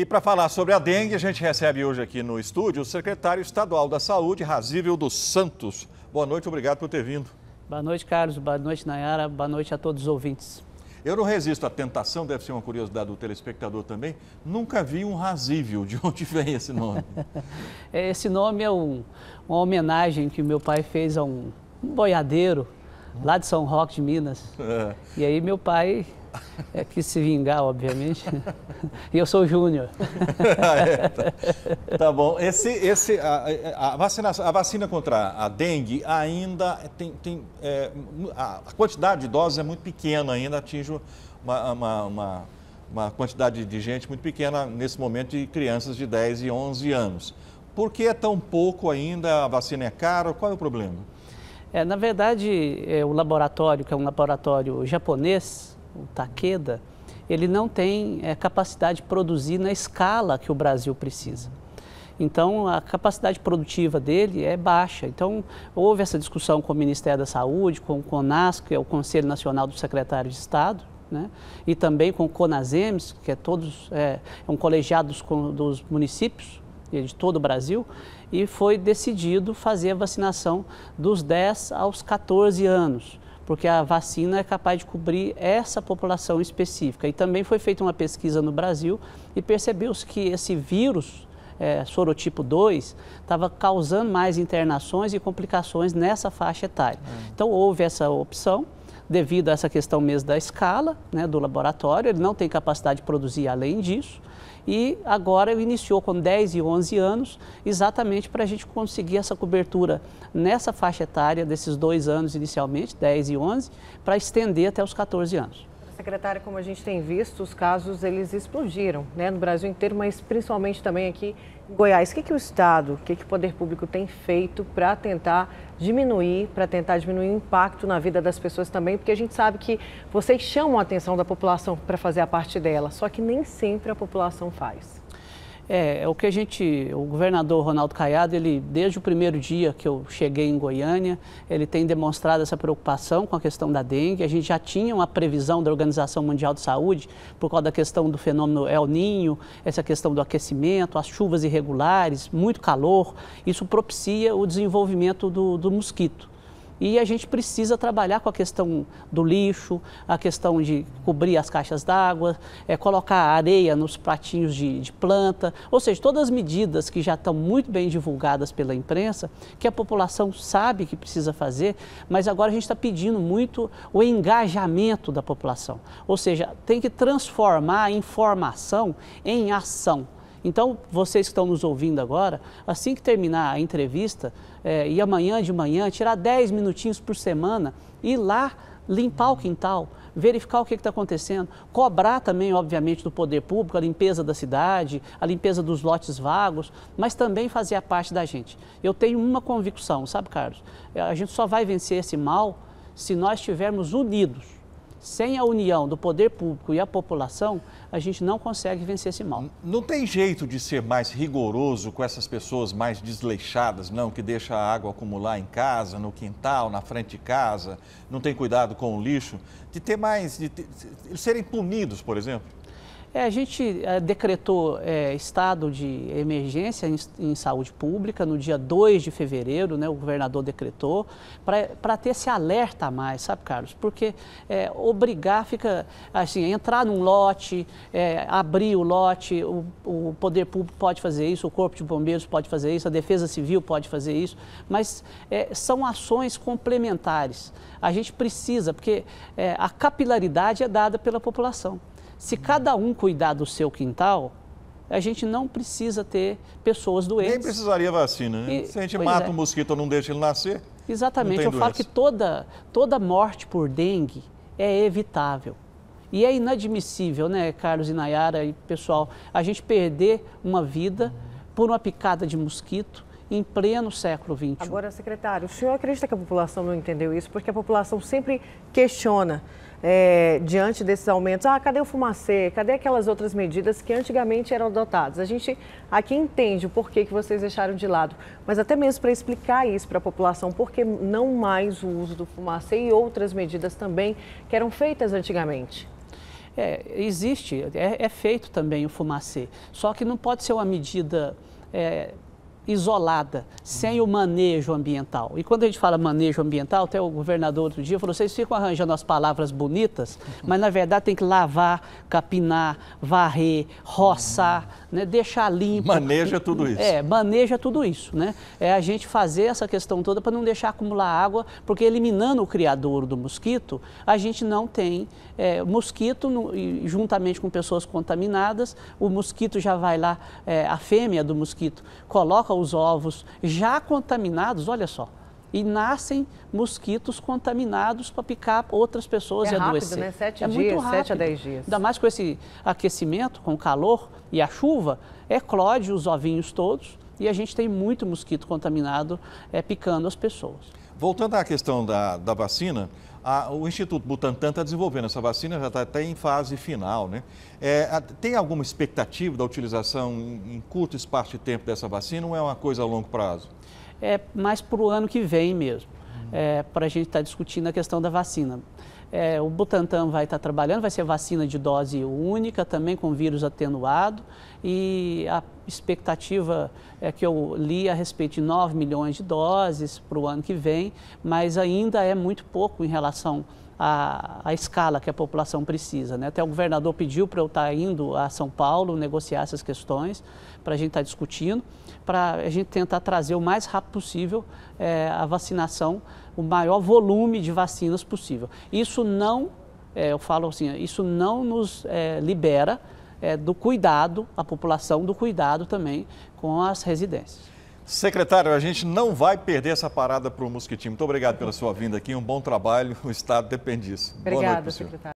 E para falar sobre a dengue, a gente recebe hoje aqui no estúdio o secretário estadual da Saúde, Razível dos Santos. Boa noite, obrigado por ter vindo. Boa noite, Carlos. Boa noite, Nayara. Boa noite a todos os ouvintes. Eu não resisto à tentação, deve ser uma curiosidade do telespectador também. Nunca vi um rasível. De onde vem esse nome? esse nome é um, uma homenagem que meu pai fez a um, um boiadeiro lá de São Roque de Minas. É. E aí meu pai é, que se vingar, obviamente. e eu sou júnior. é, tá. tá. bom. Esse, esse, a, a, vacina, a vacina contra a dengue ainda tem... tem é, a, a quantidade de doses é muito pequena ainda, atinge uma, uma, uma, uma quantidade de gente muito pequena nesse momento de crianças de 10 e 11 anos. Por que é tão pouco ainda? A vacina é cara? Qual é o problema? É, na verdade, é, o laboratório, que é um laboratório japonês, o Takeda, ele não tem é, capacidade de produzir na escala que o Brasil precisa. Então, a capacidade produtiva dele é baixa. Então, houve essa discussão com o Ministério da Saúde, com o CONAS, que é o Conselho Nacional dos Secretários de Estado, né? e também com o CONASEMES, que é, todos, é, é um colegiado dos, dos municípios de todo o Brasil, e foi decidido fazer a vacinação dos 10 aos 14 anos porque a vacina é capaz de cobrir essa população específica. E também foi feita uma pesquisa no Brasil e percebeu-se que esse vírus é, sorotipo 2 estava causando mais internações e complicações nessa faixa etária. É. Então houve essa opção devido a essa questão mesmo da escala né, do laboratório, ele não tem capacidade de produzir além disso. E agora ele iniciou com 10 e 11 anos, exatamente para a gente conseguir essa cobertura nessa faixa etária desses dois anos inicialmente, 10 e 11, para estender até os 14 anos. Secretária, como a gente tem visto, os casos eles explodiram né, no Brasil inteiro, mas principalmente também aqui em Goiás. O que, que o Estado, o que, que o Poder Público tem feito para tentar diminuir, para tentar diminuir o impacto na vida das pessoas também? Porque a gente sabe que vocês chamam a atenção da população para fazer a parte dela, só que nem sempre a população faz. É, é o que a gente, o governador Ronaldo Caiado, ele desde o primeiro dia que eu cheguei em Goiânia, ele tem demonstrado essa preocupação com a questão da dengue. A gente já tinha uma previsão da Organização Mundial de Saúde por causa da questão do fenômeno El Ninho, essa questão do aquecimento, as chuvas irregulares, muito calor. Isso propicia o desenvolvimento do, do mosquito. E a gente precisa trabalhar com a questão do lixo, a questão de cobrir as caixas d'água, é, colocar areia nos pratinhos de, de, planta, ou seja, todas as medidas que já estão muito bem divulgadas pela imprensa, que a população sabe que precisa fazer, mas agora a gente está pedindo muito o engajamento da população, ou seja, tem que transformar a informação em ação. Então, vocês que estão nos ouvindo agora, assim que terminar a entrevista, é, e amanhã de manhã, tirar 10 minutinhos por semana, ir lá limpar o quintal, verificar o que está acontecendo, cobrar também, obviamente, do poder público a limpeza da cidade, a limpeza dos lotes vagos, mas também fazer a parte da gente. Eu tenho uma convicção, sabe, Carlos? Eh, a gente só vai vencer esse mal se nós estivermos unidos sem a união do poder público e a população, a gente não consegue vencer esse mal. Não tem jeito de ser mais rigoroso com essas pessoas mais desleixadas, não, que deixa a água acumular em casa, no quintal, na frente de casa, não tem cuidado com o lixo, de ter mais, de, ter, de serem punidos, por exemplo? É, a gente é, decretou é, estado de emergência em, em, saúde pública no dia 2 de fevereiro, né, o governador decretou, para ter esse alerta a mais, sabe, Carlos? Porque é, obrigar fica assim, entrar num lote, é, abrir o lote, o, o, poder público pode fazer isso, o corpo de bombeiros pode fazer isso, a defesa civil pode fazer isso, mas é, são ações complementares. A gente precisa, porque a capilaridade é dada pela população. Se cada um cuidar do seu quintal, a gente não precisa ter pessoas doentes. Nem precisaria vacina, né? E, Se a gente mata é. um mosquito ou não deixa ele nascer. Exatamente, eu doença. falo que toda, toda morte por dengue é evitável. E é inadmissível, né, Carlos e Nayara e pessoal, a gente perder uma vida por uma picada de mosquito em pleno século XXI. Agora, secretário, o senhor acredita que a população não entendeu isso? Porque a população sempre questiona é, diante desses aumentos, ah, cadê o fumacê, cadê aquelas outras medidas que antigamente eram adotadas? A gente aqui entende o porquê que vocês deixaram de lado, mas até mesmo para explicar isso para a população, por que não mais o uso do fumacê e outras medidas também que eram feitas antigamente? É, existe, é, é feito também o fumacê, só que não pode ser uma medida é, isolada, sem o manejo ambiental. E quando a gente fala manejo ambiental, até o governador outro dia falou: vocês ficam arranjando as palavras bonitas, mas na verdade tem que lavar, capinar, varrer, roçar, né? deixar limpo. Maneja tudo isso. É, maneja tudo isso. Né? É a gente fazer essa questão toda para não deixar acumular água, porque eliminando o criador do mosquito, a gente não tem é, mosquito, no, e juntamente com pessoas contaminadas, o mosquito já vai lá, é, a fêmea do mosquito coloca os ovos já contaminados, olha só, e nascem mosquitos contaminados para picar outras pessoas é e adoecer. Rápido, né? Sete é dias, muito rápido. 7 a 10 dias. Ainda mais com esse aquecimento, com o calor e a chuva, eclode é os ovinhos todos e a gente tem muito mosquito contaminado é, picando as pessoas. Voltando à questão da, da vacina, a, o Instituto Butantan está desenvolvendo essa vacina, já está até em fase final, né? É, a, tem alguma expectativa da utilização em, em curto espaço de tempo dessa vacina ou é uma coisa a longo prazo? É mais para o ano que vem mesmo, uhum. é, para a gente estar tá discutindo a questão da vacina. É, o Butantan vai estar tá trabalhando, vai ser vacina de dose única, também com vírus atenuado, e a expectativa é que eu li a respeito de 9 milhões de doses para o ano que vem, mas ainda é muito pouco em relação à escala que a população precisa. Né? Até o governador pediu para eu estar tá indo a São Paulo negociar essas questões, para a gente estar tá discutindo, para a gente tentar trazer o mais rápido possível é, a vacinação, o maior volume de vacinas possível. Isso não, é, eu falo assim, isso não nos é, libera é, do cuidado, a população do cuidado também com as residências. Secretário, a gente não vai perder essa parada para o Mosquitinho. Muito obrigado pela sua vinda aqui, um bom trabalho, o Estado depende disso. Obrigada, secretário.